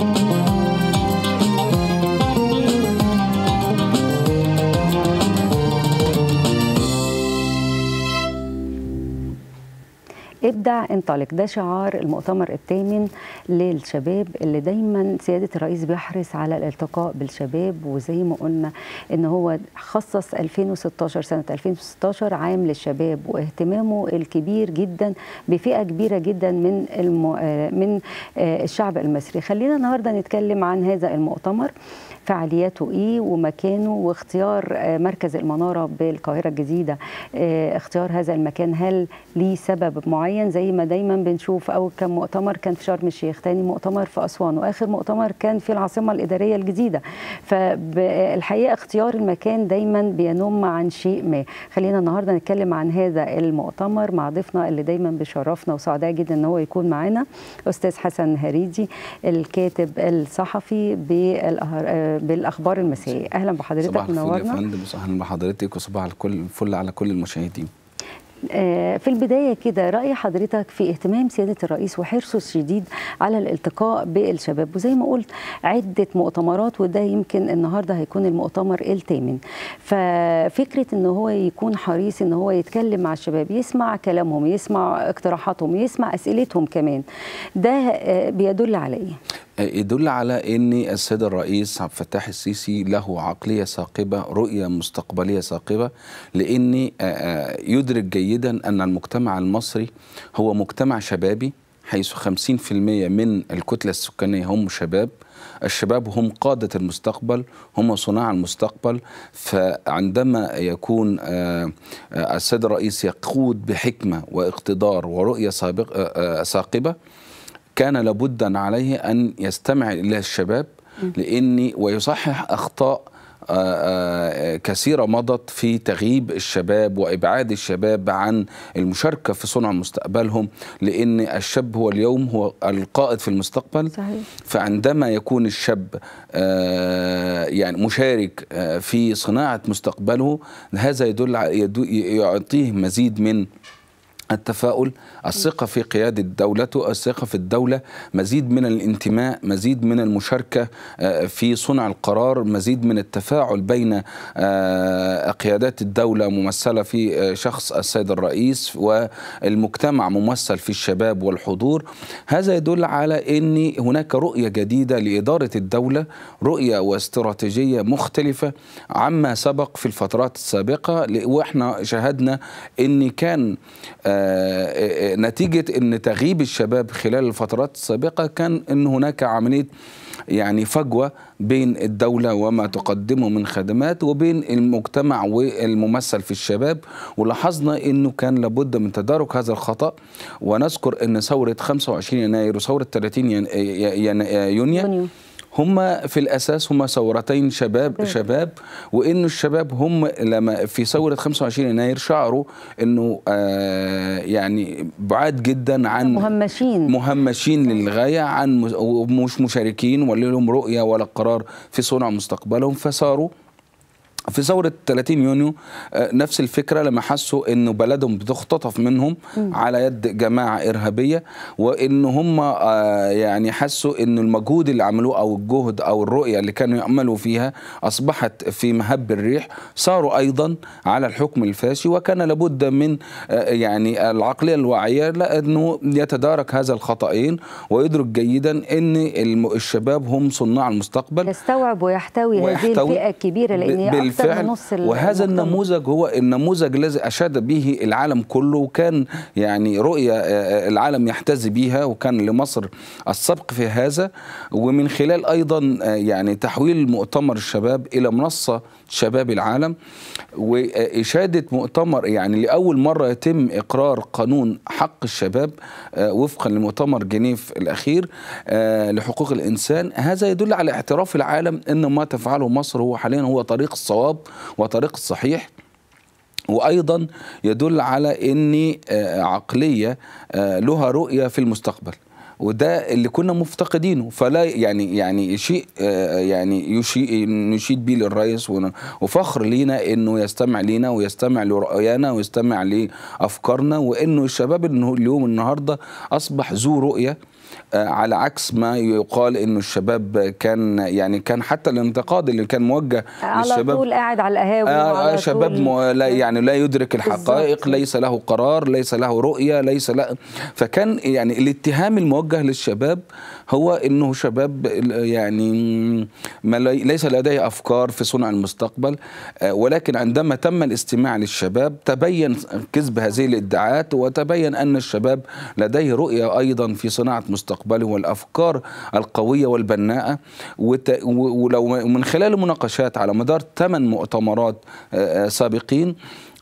Thank you. ابدع انطلق ده شعار المؤتمر الثامن للشباب اللي دايما سياده الرئيس بيحرص على الالتقاء بالشباب وزي ما قلنا ان هو خصص 2016 سنه 2016 عام للشباب واهتمامه الكبير جدا بفئه كبيره جدا من الم... آه، من آه، الشعب المصري خلينا النهارده نتكلم عن هذا المؤتمر فعالياته ايه ومكانه واختيار آه، مركز المناره بالقاهره الجديده آه، اختيار هذا المكان هل ليه سبب معين زي ما دايما بنشوف اول كان مؤتمر كان في شرم الشيخ تاني مؤتمر في اسوان واخر مؤتمر كان في العاصمه الاداريه الجديده فالحقيقه اختيار المكان دايما بينم عن شيء ما خلينا النهارده نتكلم عن هذا المؤتمر مع ضيفنا اللي دايما بيشرفنا وسعداء جدا ان هو يكون معانا استاذ حسن هريدي الكاتب الصحفي بالاخبار المسائيه اهلا بحضرتك منورنا صباح الفل يا فندم اهلا بحضرتك وصباح الكل الفل على كل المشاهدين آه، في البداية كده رأي حضرتك في اهتمام سيادة الرئيس وحرصه الشديد على الالتقاء بالشباب وزي ما قلت عدة مؤتمرات وده يمكن النهاردة هيكون المؤتمر الثامن ففكرة ان هو يكون حريص ان هو يتكلم مع الشباب يسمع كلامهم يسمع اقتراحاتهم يسمع أسئلتهم كمان ده آه، بيدل على ايه؟ يدل على ان السيد الرئيس عبد الفتاح السيسي له عقليه ثاقبه، رؤيه مستقبليه ثاقبه لان آه، آه، يدرك جيدا ان المجتمع المصري هو مجتمع شبابي حيث 50% من الكتله السكانيه هم شباب الشباب هم قادة المستقبل هم صناع المستقبل فعندما يكون آه، السيد الرئيس يقود بحكمة واقتدار ورؤية ثاقبة كان لابد عليه أن يستمع إلى الشباب لأني ويصحح أخطاء آه، آه، كثيرة مضت في تغييب الشباب وإبعاد الشباب عن المشاركة في صنع مستقبلهم لأن الشاب هو اليوم هو القائد في المستقبل صحيح. فعندما يكون الشاب آه، يعني مشارك في صناعة مستقبله هذا يدل يعطيه مزيد من التفاؤل الثقة في قيادة دولته الثقة في الدولة مزيد من الانتماء مزيد من المشاركة آه، في صنع القرار مزيد من التفاعل بين آه، قيادات الدولة ممثلة في آه، شخص السيد الرئيس والمجتمع ممثل في الشباب والحضور هذا يدل على أن هناك رؤية جديدة لإدارة الدولة رؤية واستراتيجية مختلفة عما سبق في الفترات السابقة وإحنا شاهدنا أن كان آه آه، آه، نتيجة أن تغيب الشباب خلال الفترات السابقة كان أن هناك عملية يعني فجوة بين الدولة وما تقدمه من خدمات وبين المجتمع والممثل في الشباب ولاحظنا أنه كان لابد من تدارك هذا الخطأ ونذكر أن ثورة 25 يناير وثورة 30 يناير يونيو هما في الاساس هما ثورتين شباب م. طيب. شباب وان الشباب هم لما في ثوره 25 يناير شعروا انه آه يعني بعاد جدا عن مهمشين مهمشين طيب. للغايه عن مش مشاركين ولا لهم رؤيه ولا قرار في صنع مستقبلهم فصاروا في ثوره 30 يونيو آه، نفس الفكره لما حسوا انه بلدهم بتختطف منهم م. على يد جماعه ارهابيه وان هم آه، يعني حسوا ان المجهود اللي عملوه او الجهد او الرؤيه اللي كانوا يعملوا فيها اصبحت في مهب الريح صاروا ايضا على الحكم الفاشي وكان لابد من آه، يعني العقليه الواعيه لانه يتدارك هذا الخطأين ويدرك جيدا ان الشباب هم صناع المستقبل يستوعب ويحتوي, ويحتوي هذه الفئه الكبيره لان بالفعل وهذا النموذج هو النموذج الذي أشاد به العالم كله وكان يعني رؤية آه، آه، العالم يحتذي بها وكان لمصر السبق في هذا ومن خلال أيضا آه، يعني تحويل مؤتمر الشباب إلى منصة شباب العالم وإشادة مؤتمر يعني لأول مرة يتم إقرار قانون حق الشباب آه، وفقا لمؤتمر جنيف الأخير آه، لحقوق الإنسان هذا يدل على اعتراف العالم أن ما تفعله مصر هو حاليا هو طريق الصواب وطريق الصحيح وأيضا يدل على أن آه، عقلية لها رؤية في المستقبل وده اللي كنا مفتقدينه فلا يعني يعني شيء آه، يعني نشيد بيه للرئيس وفخر لينا انه يستمع لينا ويستمع لرؤيانا ويستمع لافكارنا وانه الشباب اليوم النهارده اصبح ذو رؤيه على عكس ما يقال انه الشباب كان يعني كان حتى الانتقاد اللي كان موجه على للشباب على طول قاعد على القهاوي آه, آه، شباب لا نعم. يعني لا يدرك الحقائق بالزبط. ليس له قرار ليس له رؤيه ليس له فكان يعني الاتهام الموجه للشباب هو انه شباب يعني ما ليس لديه افكار في صنع المستقبل آه، ولكن عندما تم الاستماع للشباب تبين كذب هذه الادعاءات وتبين ان الشباب لديه رؤيه ايضا في صناعه مستقبله والافكار القويه والبناءه ولو من خلال المناقشات على مدار ثمان مؤتمرات آه، آه، سابقين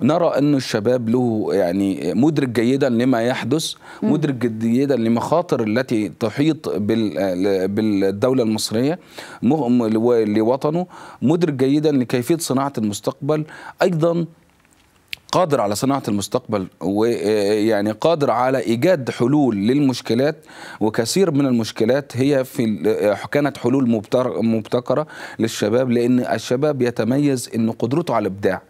نرى أن الشباب له يعني مدرك جيدا لما يحدث مدرك جيدا لمخاطر التي تحيط بالدولة المصرية لوطنه مدرك جيدا لكيفية صناعة المستقبل أيضا قادر على صناعة المستقبل ويعني قادر على إيجاد حلول للمشكلات وكثير من المشكلات هي في كانت حلول مبتكرة للشباب لأن الشباب يتميز أن قدرته على الإبداع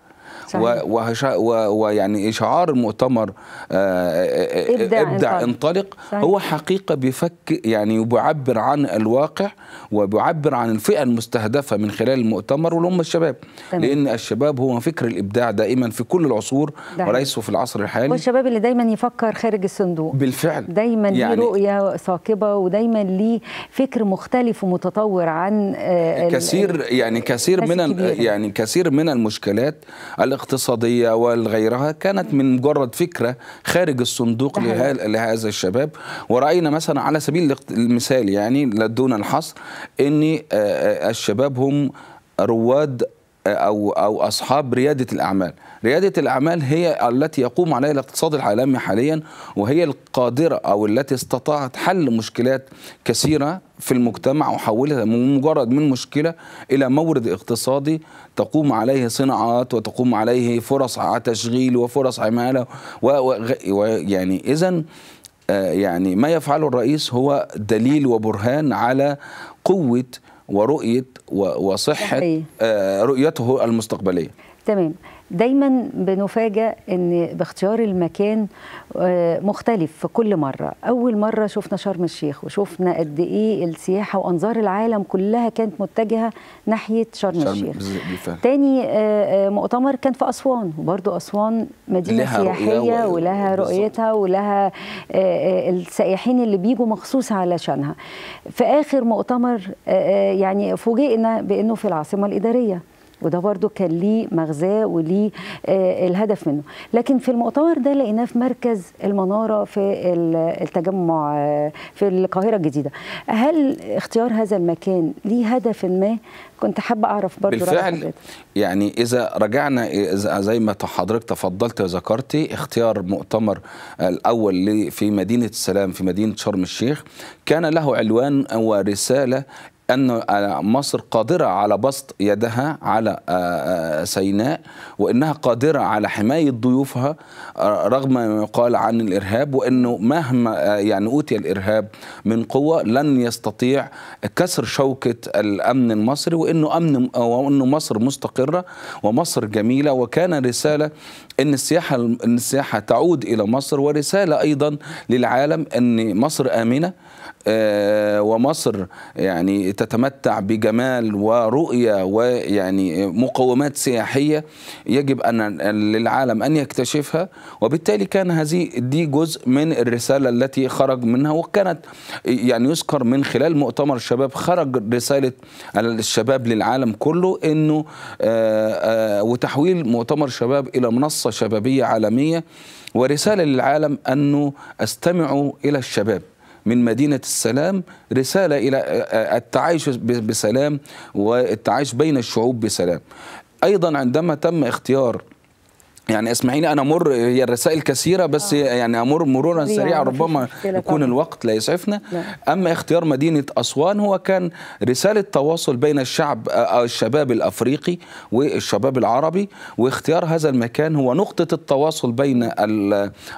و ويعني اشعار المؤتمر آه، آه، آه، ابدع, إبدع انطلق انطلق هو حقيقه بيفك يعني بيعبر عن الواقع وبيعبر عن الفئه المستهدفه من خلال المؤتمر واللي هم الشباب تمام. لان الشباب هو فكر الابداع دائما في كل العصور دعم. وليس في العصر الحالي والشباب اللي دايما يفكر خارج الصندوق بالفعل دايما يعني ليه رؤيه ثاقبه ودايما ليه فكر مختلف ومتطور عن كثير يعني كثير من يعني كثير من المشكلات الاقتصادية وغيرها كانت من مجرد فكرة خارج الصندوق لهذا الشباب ورأينا مثلا على سبيل المثال يعني دون الحصر أن آه، آه، الشباب هم رواد آه، او او اصحاب رياده الاعمال، رياده الاعمال هي التي يقوم عليها الاقتصاد العالمي حاليا وهي القادره او التي استطاعت حل مشكلات كثيره في المجتمع وحولها مجرد من مشكلة إلى مورد اقتصادي تقوم عليه صناعات وتقوم عليه فرص تشغيل وفرص عمالة ويعني إذا آه، يعني ما يفعله الرئيس هو دليل وبرهان على قوة ورؤية وصحة آه، رؤيته المستقبلية تمام دايما بنفاجئ ان باختيار المكان آه، مختلف في كل مرة اول مرة شفنا شرم الشيخ وشفنا قد ايه السياحة وانظار العالم كلها كانت متجهة ناحية شرم, شرم الشيخ بالفعل. تاني آه، آه، مؤتمر كان في اسوان وبرضو اسوان مدينة سياحية ولها رؤيتها ولها السائحين اللي بيجوا مخصوص علشانها في اخر مؤتمر يعني فوجئنا بانه في العاصمة الادارية وده برضو كان ليه مغزاه وليه آه، الهدف منه لكن في المؤتمر ده لقيناه في مركز المنارة في التجمع آه، في القاهرة الجديدة هل اختيار هذا المكان ليه هدف ما كنت حابة أعرف برضو بالفعل يعني إذا رجعنا إذا زي ما حضرتك تفضلت وذكرتي اختيار مؤتمر الأول في مدينة السلام في مدينة شرم الشيخ كان له علوان ورسالة أن مصر قادرة على بسط يدها على آه، آه، سيناء وأنها قادرة على حماية ضيوفها آه، رغم ما يقال عن الإرهاب وأنه مهما يعني أوتي الإرهاب من قوة لن يستطيع كسر شوكة الأمن المصري وأنه أمن وأنه مصر مستقرة ومصر جميلة وكان رسالة أن السياحة أن السياحة تعود إلى مصر ورسالة أيضا للعالم أن مصر آمنة آه، ومصر يعني تتمتع بجمال ورؤية ويعني مقومات سياحية يجب أن للعالم أن يكتشفها وبالتالي كان هذه دي جزء من الرسالة التي خرج منها وكانت يعني يذكر من خلال مؤتمر الشباب خرج رسالة الشباب للعالم كله أنه آه، آه، وتحويل مؤتمر الشباب إلى منصة شبابية عالمية ورسالة للعالم أنه استمعوا إلى الشباب من مدينة السلام رسالة إلى التعايش بسلام والتعايش بين الشعوب بسلام أيضا عندما تم اختيار يعني اسمعيني انا امر هي الرسائل كثيره بس آه. يعني امر مرورا يعني سريعا ربما يكون الوقت لا يسعفنا لا. نعم. اما اختيار مدينه اسوان هو كان رساله تواصل بين الشعب او آه، الشباب الافريقي والشباب العربي واختيار هذا المكان هو نقطه التواصل بين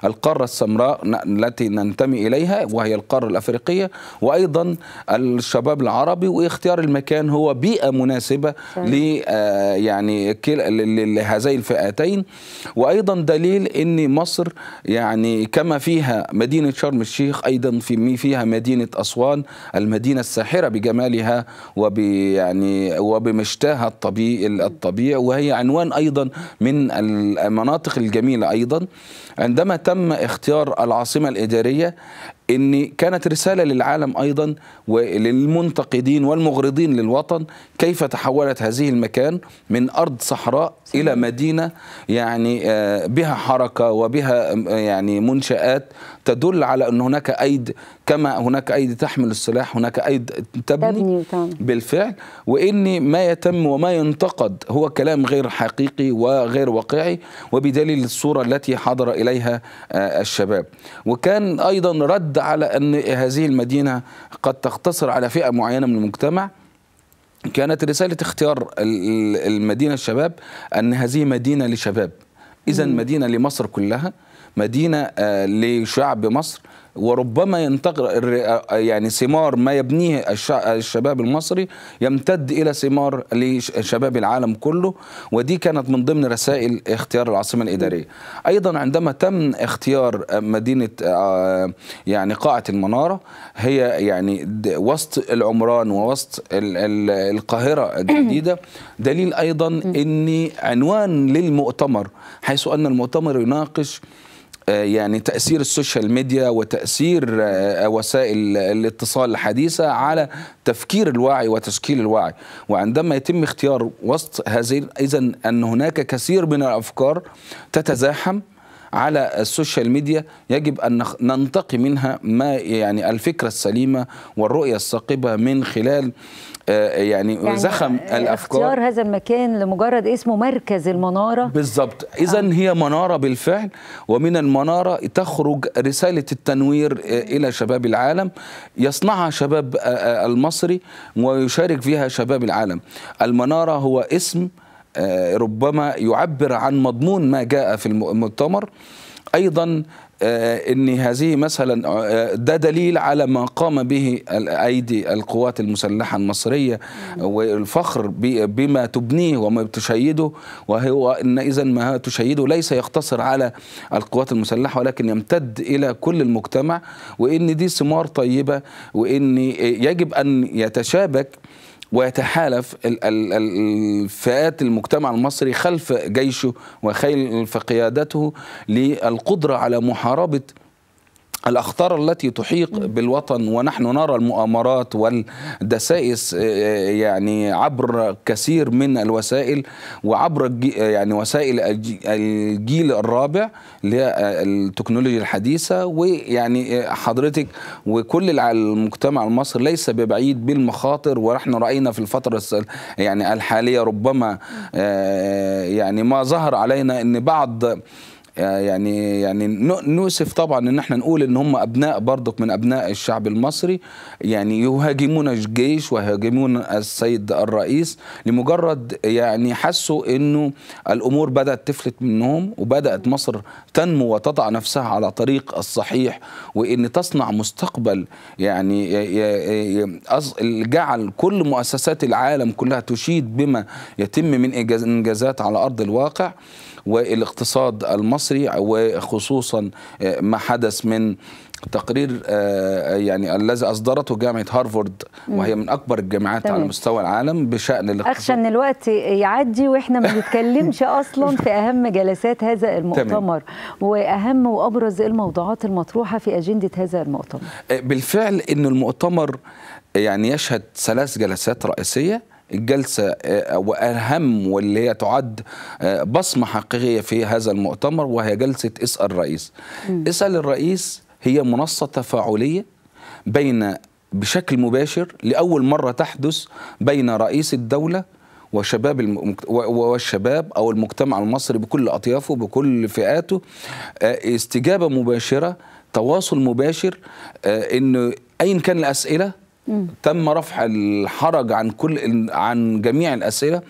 القاره السمراء التي ننتمي اليها وهي القاره الافريقيه وايضا الشباب العربي واختيار المكان هو بيئه مناسبه ل آه، يعني لهذين الفئتين وايضا دليل ان مصر يعني كما فيها مدينه شرم الشيخ ايضا في فيها مدينه اسوان المدينه الساحره بجمالها وب يعني وبمشتاها الطبيعي الطبيع وهي عنوان ايضا من المناطق الجميله ايضا عندما تم اختيار العاصمه الاداريه ان كانت رساله للعالم ايضا وللمنتقدين والمغرضين للوطن كيف تحولت هذه المكان من ارض صحراء صحيح. الى مدينه يعني آه، بها حركه وبها آه، يعني منشات تدل على أن هناك أيد كما هناك أيد تحمل السلاح هناك أيد تبني, تبني بالفعل وإن ما يتم وما ينتقد هو كلام غير حقيقي وغير واقعي وبدليل الصورة التي حضر إليها آه، الشباب وكان أيضا رد على أن هذه المدينة قد تقتصر على فئة معينة من المجتمع كانت رسالة اختيار المدينة الشباب أن هذه مدينة لشباب إذا مدينة لمصر كلها مدينه آه، لشعب مصر وربما ينتقل آه، يعني ثمار ما يبنيه الشباب المصري يمتد الى ثمار لشباب العالم كله ودي كانت من ضمن رسائل اختيار العاصمه الاداريه ايضا عندما تم اختيار آه، مدينه يعني قاعه المناره هي يعني وسط العمران ووسط القاهره الجديده دليل ايضا ان عنوان للمؤتمر حيث ان المؤتمر يناقش آه، يعني تأثير السوشيال ميديا وتأثير آه، وسائل الاتصال الحديثة على تفكير الوعي وتشكيل الوعي وعندما يتم اختيار وسط هذه إذن أن هناك كثير من الأفكار تتزاحم على السوشيال ميديا يجب أن ننتقي منها ما يعني الفكرة السليمة والرؤية الثاقبة من خلال آه، يعني, يعني زخم الافكار اختيار هذا المكان لمجرد اسمه مركز المناره بالضبط اذا آه. هي مناره بالفعل ومن المناره تخرج رساله التنوير آه، الى شباب العالم يصنعها شباب آه، المصري ويشارك فيها شباب العالم المناره هو اسم آه، ربما يعبر عن مضمون ما جاء في المؤتمر ايضا آه، ان هذه مثلا آه، ده دليل على ما قام به ايدي القوات المسلحه المصريه والفخر بما تبنيه وما تشيده وهو ان اذا ما تشيده ليس يقتصر على القوات المسلحه ولكن يمتد الى كل المجتمع وان دي ثمار طيبه وان يجب ان يتشابك ويتحالف الفئات المجتمع المصري خلف جيشه وخلف قيادته للقدرة على محاربة الأخطار التي تحيق بالوطن ونحن نرى المؤامرات والدسائس آه، يعني عبر كثير من الوسائل وعبر يعني وسائل الجيل الرابع للتكنولوجيا آه، الحديثة ويعني آه، حضرتك وكل المجتمع المصري ليس ببعيد بالمخاطر ونحن رأينا في الفترة يعني الحالية ربما يعني ما ظهر علينا أن بعض آه، يعني يعني نؤسف طبعا ان احنا نقول ان هم ابناء برضك من ابناء الشعب المصري يعني يهاجمون الجيش ويهاجمون السيد الرئيس لمجرد يعني حسوا انه الامور بدات تفلت منهم وبدات مصر تنمو وتضع نفسها على طريق الصحيح وان تصنع مستقبل يعني جعل كل مؤسسات العالم كلها تشيد بما يتم من انجازات على ارض الواقع والاقتصاد المصري وخصوصا آه، ما حدث من تقرير آه، آه، يعني الذي اصدرته جامعه هارفارد وهي من اكبر الجامعات على مستوى العالم بشان الاقتصاد اخشى ان الوقت يعدي واحنا ما بنتكلمش اصلا في اهم جلسات هذا المؤتمر واهم وابرز الموضوعات المطروحه في اجنده هذا المؤتمر بالفعل ان المؤتمر يعني يشهد ثلاث جلسات رئيسيه الجلسة آه، وأهم واللي هي تعد آه، بصمة حقيقية في هذا المؤتمر وهي جلسة اسأل الرئيس م. اسأل الرئيس هي منصة تفاعلية بين بشكل مباشر لأول مرة تحدث بين رئيس الدولة وشباب والشباب او المجتمع المصري بكل اطيافه بكل فئاته آه، استجابه مباشره تواصل مباشر ان اين كان الاسئله تم رفع الحرج عن كل عن جميع الاسئله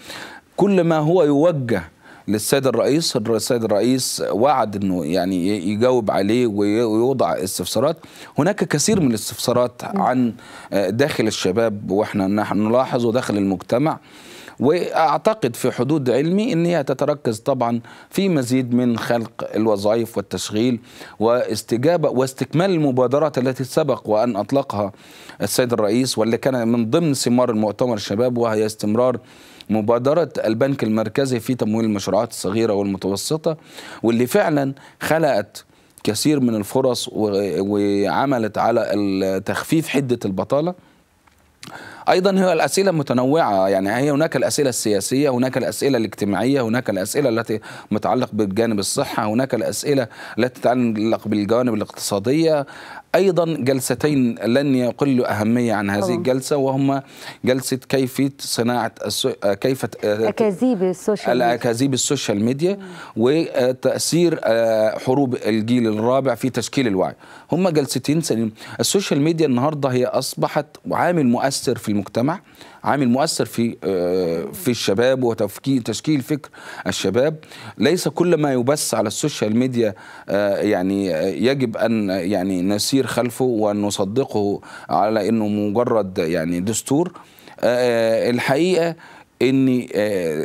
كل ما هو يوجه للسيد الرئيس السيد الرئيس وعد انه يعني يجاوب عليه ويوضع استفسارات هناك كثير من الاستفسارات عن آه، داخل الشباب واحنا نلاحظ وداخل المجتمع واعتقد في حدود علمي ان هي تتركز طبعا في مزيد من خلق الوظائف والتشغيل واستجابه واستكمال المبادرات التي سبق وان اطلقها السيد الرئيس واللي كان من ضمن ثمار المؤتمر الشباب وهي استمرار مبادرة البنك المركزي في تمويل المشروعات الصغيرة والمتوسطة واللي فعلا خلقت كثير من الفرص وعملت على تخفيف حدة البطالة ايضا هي الاسئله متنوعه يعني هي هناك الاسئله السياسيه هناك الاسئله الاجتماعيه هناك الاسئله التي متعلق بالجانب الصحه هناك الاسئله التي تتعلق بالجوانب الاقتصاديه أيضا جلستين لن يقل أهمية عن هذه الجلسة وهما جلسة كيفية صناعة السو... كيف أكاذيب السوشيال ميديا الأكاذيب السوشيال ميديا وتأثير آه، حروب الجيل الرابع في تشكيل الوعي هما جلستين سليم السوشيال ميديا النهاردة هي أصبحت عامل مؤثر في المجتمع عامل مؤثر في آه، في الشباب وتفكير تشكيل فكر الشباب ليس كل ما يبث على السوشيال ميديا آه، يعني آه، يجب ان يعني نسير خلفه وان نصدقه على انه مجرد يعني دستور الحقيقه ان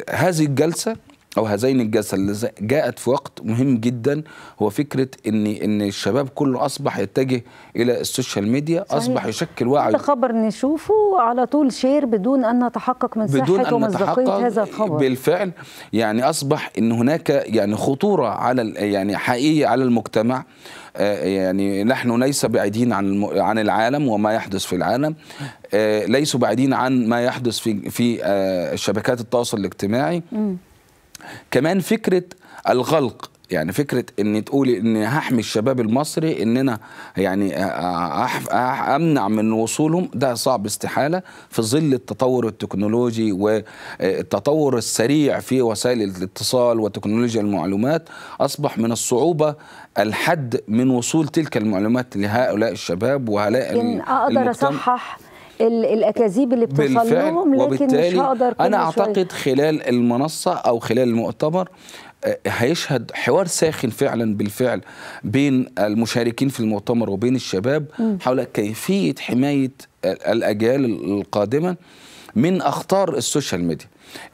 هذه الجلسه او هذين الجلسه اللي جاءت في وقت مهم جدا هو فكره ان ان الشباب كله اصبح يتجه الى السوشيال ميديا صحيح. اصبح يشكل وعي خبر نشوفه على طول شير بدون ان نتحقق من بدون صحه ومصداقيه هذا الخبر بالفعل يعني اصبح ان هناك يعني خطوره على يعني حقيقيه على المجتمع آه، يعني نحن ليس بعيدين عن عن العالم وما يحدث في العالم آه، ليسوا بعيدين عن ما يحدث في في آه، شبكات التواصل الاجتماعي م. كمان فكره الغلق يعني فكره ان تقولي ان هحمي الشباب المصري ان انا يعني امنع من وصولهم ده صعب استحاله في ظل التطور التكنولوجي والتطور السريع في وسائل الاتصال وتكنولوجيا المعلومات اصبح من الصعوبه الحد من وصول تلك المعلومات لهؤلاء الشباب وهؤلاء يعني اقدر اصحح الاكاذيب اللي بتوصل لهم لكن وبالتالي مش هقدر انا اعتقد شوية. خلال المنصه او خلال المؤتمر آه، هيشهد حوار ساخن فعلا بالفعل بين المشاركين في المؤتمر وبين الشباب م. حول كيفيه حمايه الاجيال القادمه من اخطار السوشيال ميديا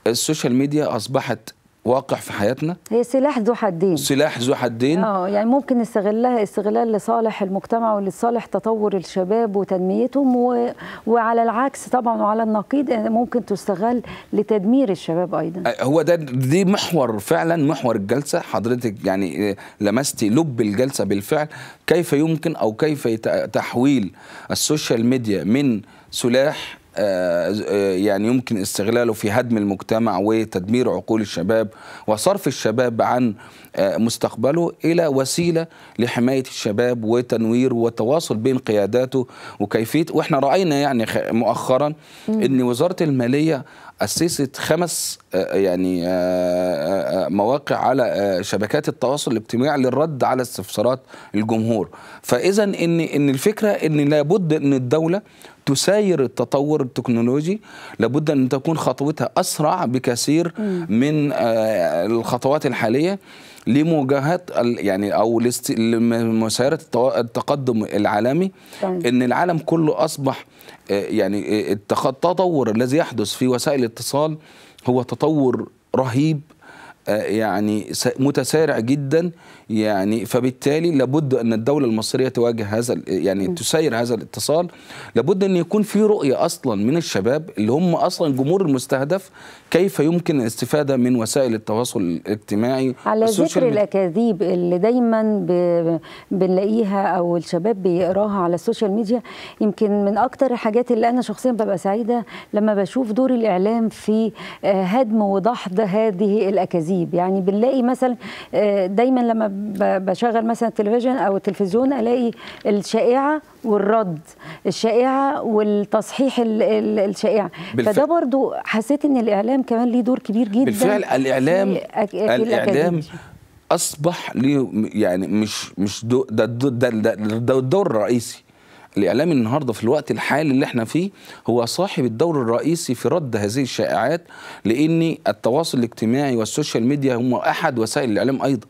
السوشيال ميديا اصبحت واقع في حياتنا هي سلاح ذو حدين سلاح ذو حدين اه يعني ممكن نستغلها استغلال لصالح المجتمع ولصالح تطور الشباب وتنميتهم و... وعلى العكس طبعا وعلى النقيض يعني ممكن تستغل لتدمير الشباب ايضا أه، هو ده دي محور فعلا محور الجلسه حضرتك يعني آه، لمستي لب الجلسه بالفعل كيف يمكن او كيف تحويل السوشيال ميديا من سلاح آه، آه، يعني يمكن استغلاله في هدم المجتمع وتدمير عقول الشباب وصرف الشباب عن آه، مستقبله الى وسيله لحمايه الشباب وتنوير وتواصل بين قياداته وكيفيه واحنا راينا يعني مؤخرا ان وزاره الماليه اسست خمس يعني مواقع على شبكات التواصل الاجتماعي للرد على استفسارات الجمهور فاذا ان ان الفكره ان لابد ان الدوله تساير التطور التكنولوجي لابد أن تكون خطوتها أسرع بكثير من آه، الخطوات الحالية لمواجهه يعني او لمسايره التقدم العالمي طيب. ان العالم كله اصبح آه، يعني آه، التطور الذي يحدث في وسائل الاتصال هو تطور رهيب آه، يعني متسارع جدا يعني فبالتالي لابد ان الدوله المصريه تواجه هذا يعني تسير هذا الاتصال لابد ان يكون في رؤيه اصلا من الشباب اللي هم اصلا الجمهور المستهدف كيف يمكن الاستفاده من وسائل التواصل الاجتماعي على ذكر الاكاذيب اللي دايما بنلاقيها او الشباب بيقراها على السوشيال ميديا يمكن من اكتر الحاجات اللي انا شخصيا ببقى سعيده لما بشوف دور الاعلام في آه، هدم ودحض هذه الاكاذيب يعني بنلاقي مثلا آه، دايما لما بشغل مثلا التلفزيون او التلفزيون الاقي الشائعه والرد الشائعه والتصحيح الشائعه فده برضو حسيت ان الاعلام الاعلام كمان ليه دور كبير جدا بالفعل الاعلام في في الاعلام اصبح ليه يعني مش مش دو ده, ده, ده, ده, ده الدور الرئيسي الاعلام النهارده في الوقت الحالي اللي احنا فيه هو صاحب الدور الرئيسي في رد هذه الشائعات لان التواصل الاجتماعي والسوشيال ميديا هم احد وسائل الاعلام ايضا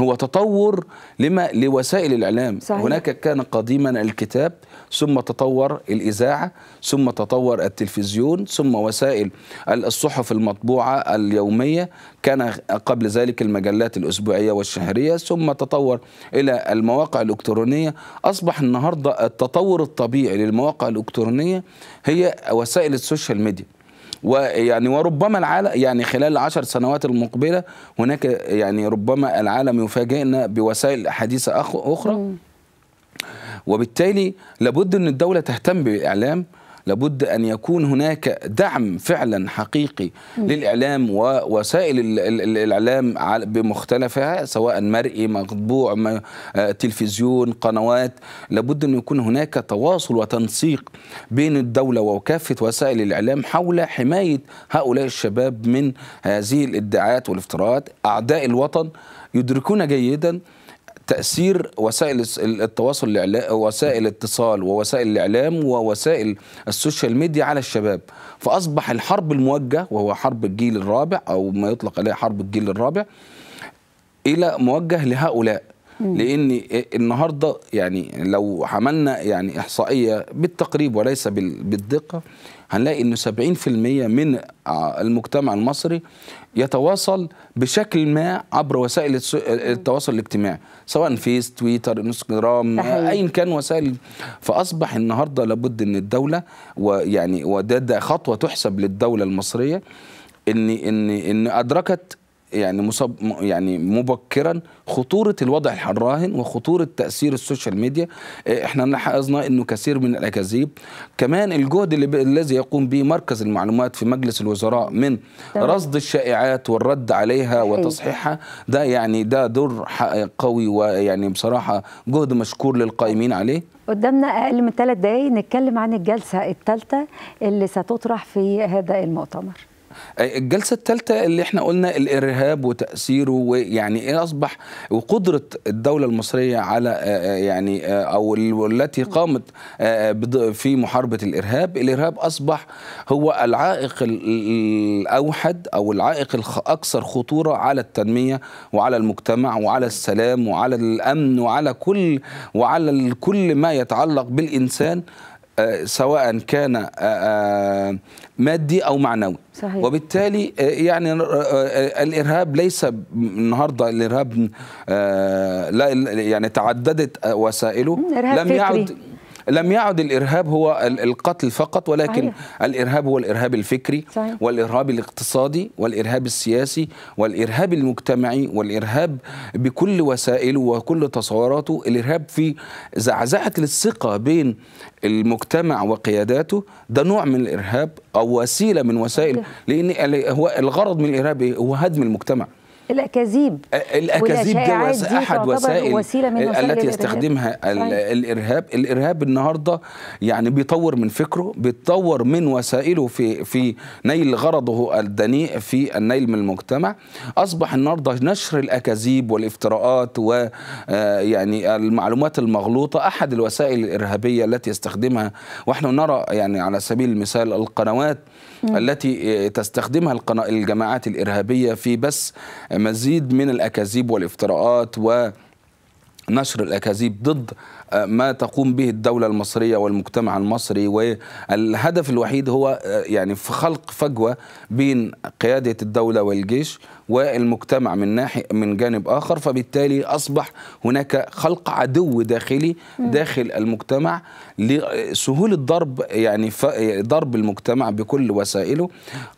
هو تطور لما لوسائل الاعلام صحيح. هناك كان قديما الكتاب ثم تطور الاذاعه ثم تطور التلفزيون ثم وسائل الصحف المطبوعه اليوميه كان قبل ذلك المجلات الاسبوعيه والشهريه ثم تطور الى المواقع الالكترونيه اصبح النهارده التطور الطبيعي للمواقع الالكترونيه هي وسائل السوشيال ميديا ويعني وربما العالم يعني خلال العشر سنوات المقبله هناك يعني ربما العالم يفاجئنا بوسائل حديثه اخرى وبالتالي لابد ان الدوله تهتم بالاعلام لابد أن يكون هناك دعم فعلا حقيقي للإعلام ووسائل الإعلام بمختلفها سواء مرئي مطبوع آه، تلفزيون قنوات لابد أن يكون هناك تواصل وتنسيق بين الدولة وكافة وسائل الإعلام حول حماية هؤلاء الشباب من هذه الادعاءات والافتراءات أعداء الوطن يدركون جيدا تاثير وسائل التواصل وسائل الاتصال ووسائل الاعلام ووسائل السوشيال ميديا على الشباب فاصبح الحرب الموجه وهو حرب الجيل الرابع او ما يطلق عليه حرب الجيل الرابع الى موجه لهؤلاء لان النهارده يعني لو عملنا يعني احصائيه بالتقريب وليس بالدقه هنلاقي أن 70% من المجتمع المصري يتواصل بشكل ما عبر وسائل التواصل الاجتماعي سواء فيس تويتر انستجرام ايا كان وسائل فاصبح النهارده لابد ان الدوله ويعني وده ده خطوه تحسب للدوله المصريه ان ان ان ادركت يعني مصاب يعني مبكرا خطوره الوضع الراهن وخطوره تاثير السوشيال ميديا إيه، احنا لاحظنا انه كثير من الاكاذيب كمان الجهد اللي الذي يقوم به مركز المعلومات في مجلس الوزراء من طبعا. رصد الشائعات والرد عليها وتصحيحها ده يعني ده دور قوي ويعني بصراحه جهد مشكور للقائمين عليه قدامنا اقل من ثلاث دقائق نتكلم عن الجلسه الثالثه اللي ستطرح في هذا المؤتمر الجلسه الثالثه اللي احنا قلنا الارهاب وتاثيره ويعني ايه اصبح وقدره الدوله المصريه على آه، آه، يعني آه، او التي قامت في محاربه الارهاب الارهاب اصبح هو العائق الاوحد او العائق الاكثر خطوره على التنميه وعلى المجتمع وعلى السلام وعلى الامن وعلى كل وعلى كل ما يتعلق بالانسان آه، سواء كان آه، آه، مادي او معنوي صحيح. وبالتالي يعني الارهاب ليس النهارده الارهاب لا يعني تعددت وسائله لم يعد لم يعد الارهاب هو القتل فقط ولكن صحيح. الارهاب هو الارهاب الفكري صحيح. والارهاب الاقتصادي والارهاب السياسي والارهاب المجتمعي والارهاب بكل وسائله وكل تصوراته الارهاب في زعزعه الثقه بين المجتمع وقياداته ده نوع من الارهاب او وسيله من وسائل لان هو الغرض من الارهاب هو هدم المجتمع الاكاذيب الاكاذيب دي احد وسائل وسيلة من التي يستخدمها الإرهاب. الارهاب الارهاب النهارده يعني بيطور من فكره بيتطور من وسائله في في نيل غرضه الدنيء في النيل من المجتمع اصبح النهارده نشر الاكاذيب والافتراءات و آه، يعني المعلومات المغلوطه احد الوسائل الارهابيه التي يستخدمها واحنا نرى يعني على سبيل المثال القنوات التي آه، تستخدمها الجماعات الإرهابية في بس مزيد من الأكاذيب والافتراءات و نشر الاكاذيب ضد آه، ما تقوم به الدوله المصريه والمجتمع المصري والهدف الوحيد هو آه، يعني في خلق فجوه بين قياده الدوله والجيش والمجتمع من ناحية من جانب آخر فبالتالي أصبح هناك خلق عدو داخلي داخل المجتمع لسهولة ضرب يعني ضرب المجتمع بكل وسائله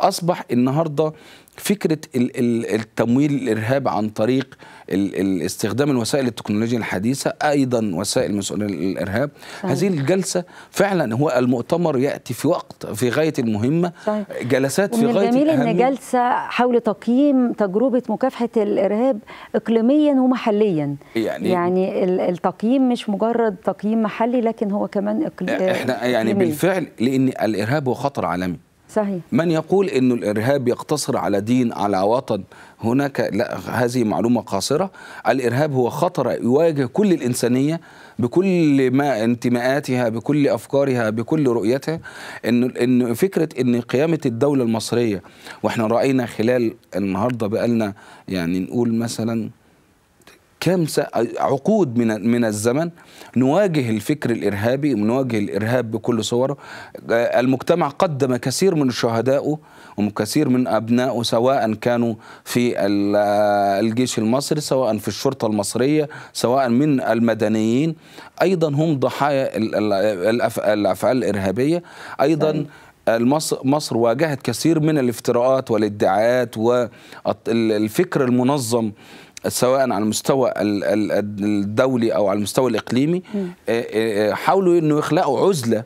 أصبح النهارده فكره التمويل الارهاب عن طريق استخدام الوسائل التكنولوجيا الحديثه ايضا وسائل مسؤوليه الارهاب صحيح. هذه الجلسه فعلا هو المؤتمر ياتي في وقت في غايه المهمه صحيح. جلسات في غايه الجميل ان جلسه حول تقييم تجربه مكافحه الارهاب اقليميا ومحليا يعني يعني التقييم مش مجرد تقييم محلي لكن هو كمان اقليمي احنا يعني بالفعل لان الارهاب هو خطر عالمي صحيح من يقول أن الإرهاب يقتصر على دين على وطن هناك لا هذه معلومة قاصرة الإرهاب هو خطر يواجه كل الإنسانية بكل ما انتماءاتها بكل افكارها بكل رؤيتها ان ان فكره ان قيامه الدوله المصريه واحنا راينا خلال النهارده بقالنا يعني نقول مثلا كم عقود من من الزمن نواجه الفكر الارهابي نواجه الارهاب بكل صوره آه، المجتمع قدم كثير من شهدائه وكثير من ابنائه سواء كانوا في آه، الجيش المصري سواء في الشرطه المصريه سواء من المدنيين ايضا هم ضحايا الافعال الارهابيه ايضا مصر مصر واجهت كثير من الافتراءات والادعاءات والفكر المنظم سواء على المستوى الدولي او على المستوى الاقليمي آه، آه، آه، حاولوا انه يخلقوا عزله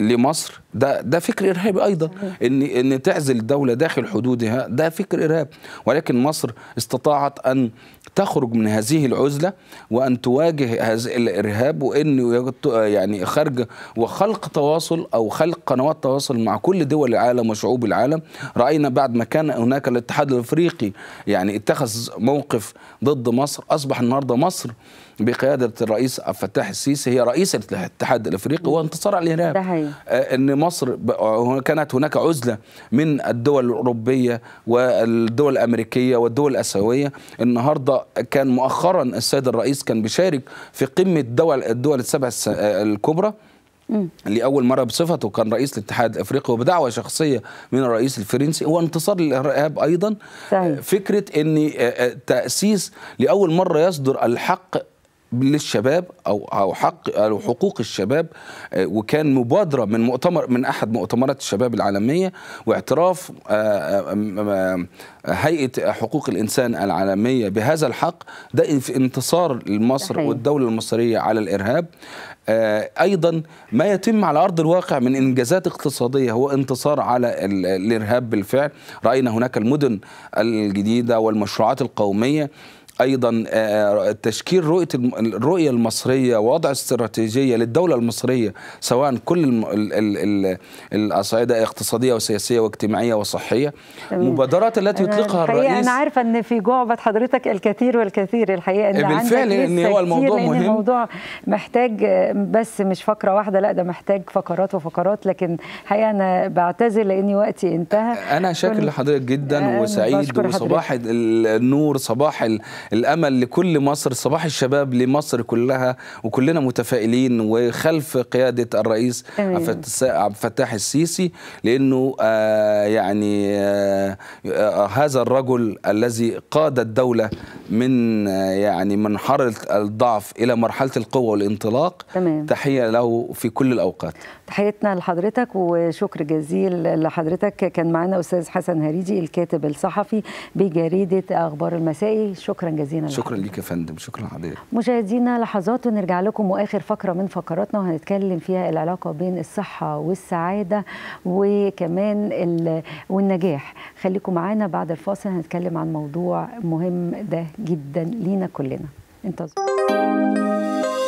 لمصر ده ده فكر ارهابي ايضا ان ان تعزل الدوله داخل حدودها ده فكر ارهاب ولكن مصر استطاعت ان تخرج من هذه العزله وان تواجه هذا الارهاب وان يعني خرج وخلق تواصل او خلق قنوات تواصل مع كل دول العالم وشعوب العالم راينا بعد ما كان هناك الاتحاد الافريقي يعني اتخذ موقف ضد مصر اصبح النهارده مصر بقياده الرئيس عبد الفتاح السيسي هي رئيسه الاتحاد الافريقي وانتصار على الارهاب آه، ان مصر آه، كانت هناك عزله من الدول الاوروبيه والدول الامريكيه والدول الاسيويه النهارده كان مؤخرا السيد الرئيس كان بيشارك في قمه دول الدول السبع آه، الكبرى لاول مره بصفته كان رئيس الاتحاد الافريقي وبدعوه شخصيه من الرئيس الفرنسي وانتصار للارهاب ايضا صحيح. فكره ان تاسيس لاول مره يصدر الحق للشباب او او حق او حقوق الشباب آه، وكان مبادره من مؤتمر من احد مؤتمرات الشباب العالميه واعتراف آه، آه، هيئه حقوق الانسان العالميه بهذا الحق ده في انتصار لمصر والدوله المصريه على الارهاب ايضا ما يتم على ارض الواقع من انجازات اقتصاديه هو انتصار على الارهاب بالفعل راينا هناك المدن الجديده والمشروعات القوميه ايضا آه، تشكيل رؤيه الرؤيه المصريه ووضع استراتيجيه للدوله المصريه سواء كل الاصعده اقتصاديه وسياسيه واجتماعيه وصحيه المبادرات التي يطلقها الرئيس انا عارفه ان في جعبه حضرتك الكثير والكثير الحقيقه ان بالفعل ان هو الموضوع مهم الموضوع محتاج بس مش فقره واحده لا ده محتاج فقرات وفقرات لكن الحقيقه انا بعتذر لاني وقتي انتهى انا شاكر لحضرتك جدا آه، وسعيد وصباح النور صباح الامل لكل مصر صباح الشباب لمصر كلها وكلنا متفائلين وخلف قياده الرئيس عبد الفتاح السيسي لانه آه يعني آه آه هذا الرجل الذي قاد الدوله من آه، يعني من حر الضعف الى مرحله القوه والانطلاق تمام. تحيه له في كل الاوقات تحيتنا لحضرتك وشكر جزيل لحضرتك كان معنا استاذ حسن هريدي الكاتب الصحفي بجريده اخبار المسائي شكرا جزيلا شكرا لك يا فندم شكرا عادية مشاهدينا لحظات ونرجع لكم واخر فقره من فقراتنا وهنتكلم فيها العلاقه بين الصحه والسعاده وكمان والنجاح خليكم معانا بعد الفاصل هنتكلم عن موضوع مهم ده جدا لينا كلنا انتظروا